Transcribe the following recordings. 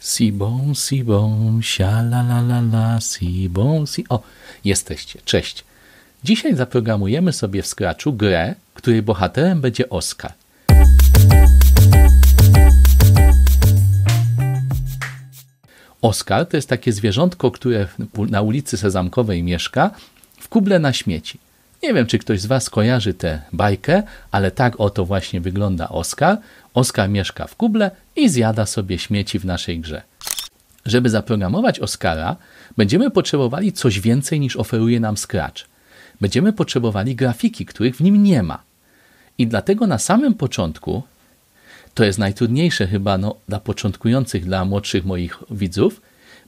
Si bon, si bon, sia la la la la, si bon, si... O, jesteście, cześć. Dzisiaj zaprogramujemy sobie w Scratchu grę, której bohaterem będzie Oskar. Oskar to jest takie zwierzątko, które na ulicy Sezamkowej mieszka w kuble na śmieci. Nie wiem, czy ktoś z Was kojarzy tę bajkę, ale tak oto właśnie wygląda Oskar. Oskar mieszka w kuble i zjada sobie śmieci w naszej grze. Żeby zaprogramować Oskara, będziemy potrzebowali coś więcej niż oferuje nam Scratch. Będziemy potrzebowali grafiki, których w nim nie ma. I dlatego na samym początku, to jest najtrudniejsze chyba no, dla początkujących, dla młodszych moich widzów,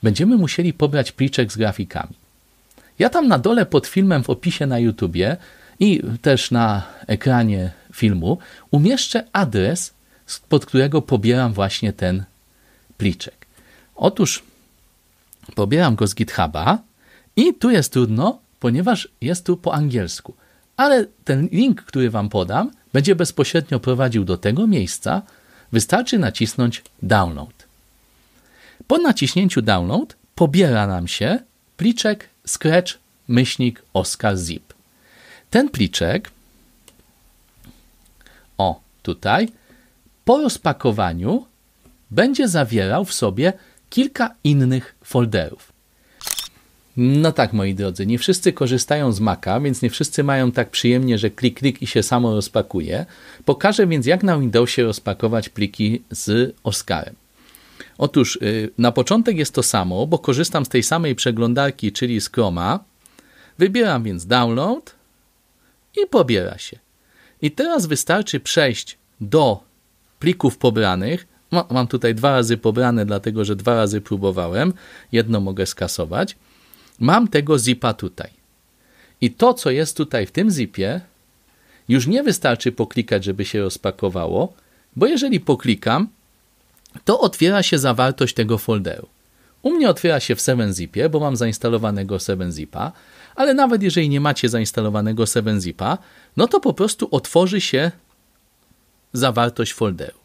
będziemy musieli pobrać pliczek z grafikami. Ja tam na dole pod filmem w opisie na YouTubie i też na ekranie filmu umieszczę adres, pod którego pobieram właśnie ten pliczek. Otóż pobieram go z GitHuba i tu jest trudno, ponieważ jest tu po angielsku. Ale ten link, który Wam podam, będzie bezpośrednio prowadził do tego miejsca. Wystarczy nacisnąć download. Po naciśnięciu download pobiera nam się pliczek scratch myślnik Oscar zip. Ten pliczek, o tutaj, po rozpakowaniu będzie zawierał w sobie kilka innych folderów. No tak, moi drodzy, nie wszyscy korzystają z Maca, więc nie wszyscy mają tak przyjemnie, że klik, klik i się samo rozpakuje. Pokażę więc, jak na Windowsie rozpakować pliki z Oscarem. Otóż y, na początek jest to samo, bo korzystam z tej samej przeglądarki, czyli z Chroma. Wybieram więc download i pobiera się. I teraz wystarczy przejść do plików pobranych. mam tutaj dwa razy pobrane, dlatego że dwa razy próbowałem. Jedno mogę skasować. Mam tego zipa tutaj. I to, co jest tutaj w tym zipie, już nie wystarczy poklikać, żeby się rozpakowało, bo jeżeli poklikam, to otwiera się zawartość tego folderu. U mnie otwiera się w 7-zipie, bo mam zainstalowanego 7-zipa, ale nawet jeżeli nie macie zainstalowanego 7-zipa, no to po prostu otworzy się zawartość folderu.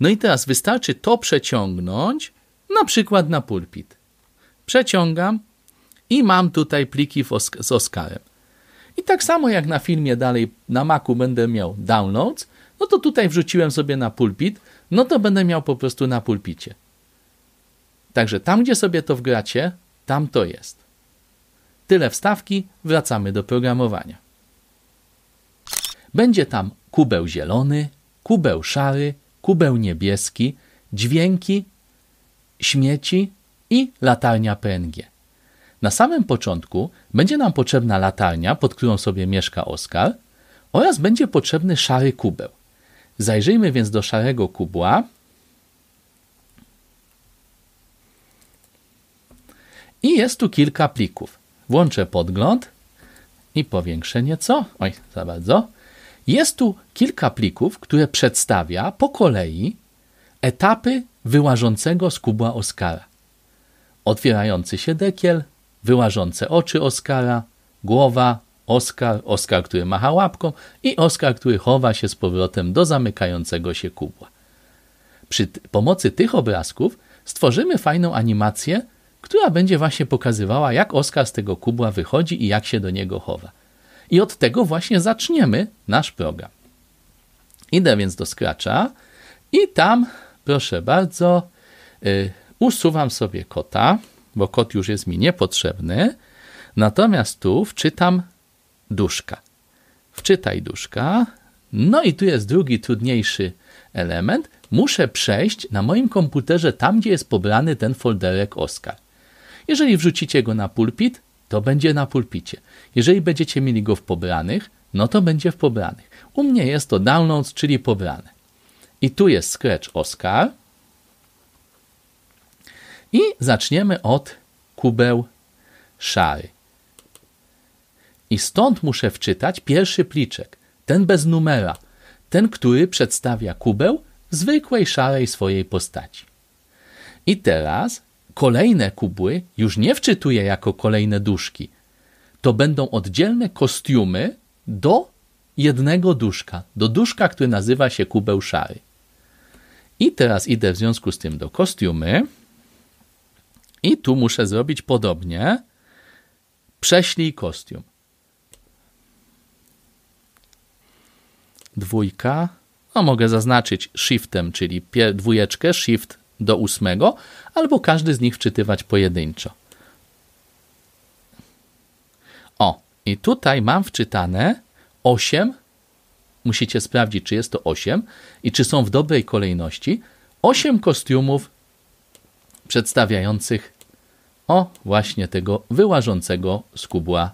No i teraz wystarczy to przeciągnąć, na przykład na pulpit. Przeciągam i mam tutaj pliki z Oscarem. I tak samo jak na filmie dalej na Macu będę miał downloads, no to tutaj wrzuciłem sobie na pulpit no to będę miał po prostu na pulpicie. Także tam, gdzie sobie to wgracie, tam to jest. Tyle wstawki, wracamy do programowania. Będzie tam kubeł zielony, kubeł szary, kubeł niebieski, dźwięki, śmieci i latarnia PNG. Na samym początku będzie nam potrzebna latarnia, pod którą sobie mieszka Oskar oraz będzie potrzebny szary kubeł. Zajrzyjmy więc do szarego kubła i jest tu kilka plików. Włączę podgląd i powiększę nieco. Oj, za bardzo. Jest tu kilka plików, które przedstawia po kolei etapy wyłażącego z kubła Oskara. Otwierający się dekiel, wyłażące oczy Oskara, głowa, Oskar, Oskar, który macha łapką i Oskar, który chowa się z powrotem do zamykającego się kubła. Przy pomocy tych obrazków stworzymy fajną animację, która będzie właśnie pokazywała, jak Oskar z tego kubła wychodzi i jak się do niego chowa. I od tego właśnie zaczniemy nasz program. Idę więc do Scratcha i tam, proszę bardzo, yy, usuwam sobie kota, bo kot już jest mi niepotrzebny. Natomiast tu wczytam duszka. Wczytaj duszka. No i tu jest drugi trudniejszy element. Muszę przejść na moim komputerze tam, gdzie jest pobrany ten folderek Oscar. Jeżeli wrzucicie go na pulpit, to będzie na pulpicie. Jeżeli będziecie mieli go w pobranych, no to będzie w pobranych. U mnie jest to download, czyli pobrane. I tu jest Scratch Oscar. I zaczniemy od kubeł szary. I stąd muszę wczytać pierwszy pliczek, ten bez numera, ten, który przedstawia kubeł w zwykłej szarej swojej postaci. I teraz kolejne kubły już nie wczytuję jako kolejne duszki. To będą oddzielne kostiumy do jednego duszka, do duszka, który nazywa się kubeł szary. I teraz idę w związku z tym do kostiumy i tu muszę zrobić podobnie. Prześlij kostium. dwójka, a no, mogę zaznaczyć shiftem, czyli dwójeczkę, shift do ósmego, albo każdy z nich wczytywać pojedynczo. O, i tutaj mam wczytane 8, musicie sprawdzić, czy jest to 8 i czy są w dobrej kolejności, 8 kostiumów przedstawiających o właśnie tego wyłażącego z kubła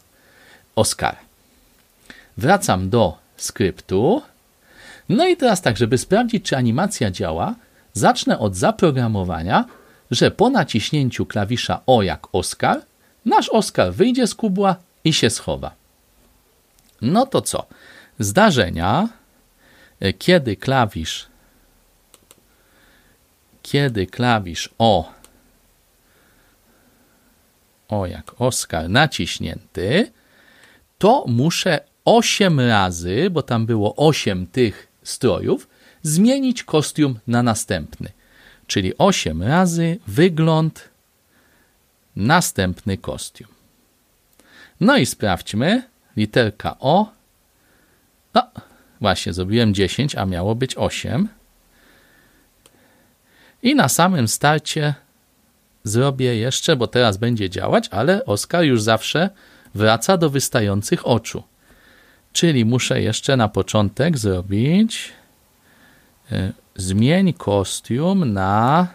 Wracam do skryptu. No i teraz tak, żeby sprawdzić, czy animacja działa, zacznę od zaprogramowania, że po naciśnięciu klawisza O jak Oskar, nasz Oskar wyjdzie z kubła i się schowa. No to co? Zdarzenia, kiedy klawisz kiedy klawisz O o jak Oskar naciśnięty, to muszę 8 razy, bo tam było 8 tych strojów, zmienić kostium na następny. Czyli 8 razy wygląd, następny kostium. No i sprawdźmy. Literka O. No, właśnie, zrobiłem 10, a miało być 8. I na samym starcie zrobię jeszcze, bo teraz będzie działać, ale Oskar już zawsze wraca do wystających oczu. Czyli muszę jeszcze na początek zrobić e, zmień kostium na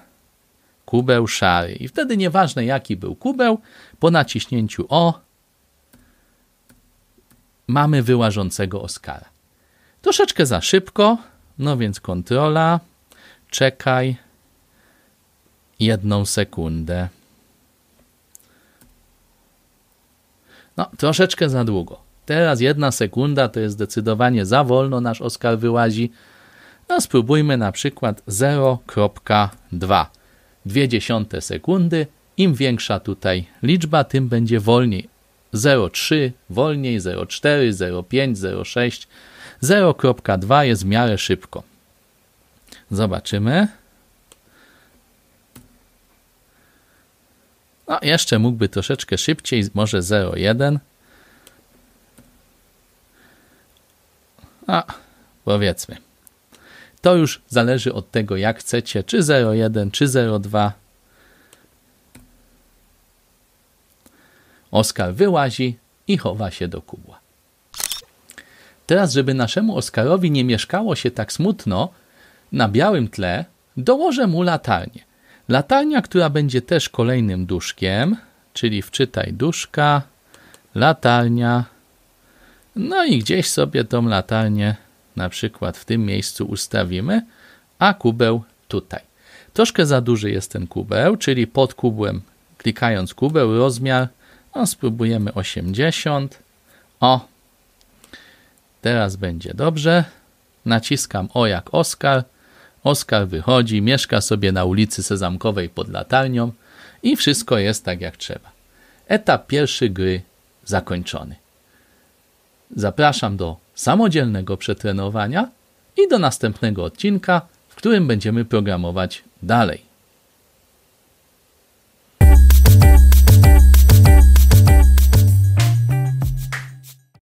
kubeł szary. I wtedy nieważne jaki był kubeł, po naciśnięciu O mamy wyłażącego Oscara. Troszeczkę za szybko, no więc kontrola, czekaj jedną sekundę. No, troszeczkę za długo. Teraz jedna sekunda to jest zdecydowanie za wolno nasz Oskar wyłazi. No spróbujmy na przykład 0.2. Dwie dziesiąte sekundy. Im większa tutaj liczba, tym będzie wolniej. 0,3 wolniej, 0,4, 0,5, 0,6. 0.2 jest w miarę szybko. Zobaczymy. No, jeszcze mógłby troszeczkę szybciej, może 0,1. A, powiedzmy. To już zależy od tego, jak chcecie, czy 0,1, czy 0,2. Oskar wyłazi i chowa się do kubła. Teraz, żeby naszemu Oskarowi nie mieszkało się tak smutno na białym tle, dołożę mu latarnię. Latarnia, która będzie też kolejnym duszkiem, czyli wczytaj duszka, latarnia, no i gdzieś sobie tą latarnię na przykład w tym miejscu ustawimy, a kubeł tutaj. Troszkę za duży jest ten kubeł, czyli pod kubłem, klikając kubeł, rozmiar, no spróbujemy 80. O, teraz będzie dobrze. Naciskam O jak Oskar. Oskar wychodzi, mieszka sobie na ulicy Sezamkowej pod latarnią i wszystko jest tak jak trzeba. Etap pierwszy gry zakończony. Zapraszam do samodzielnego przetrenowania i do następnego odcinka, w którym będziemy programować dalej.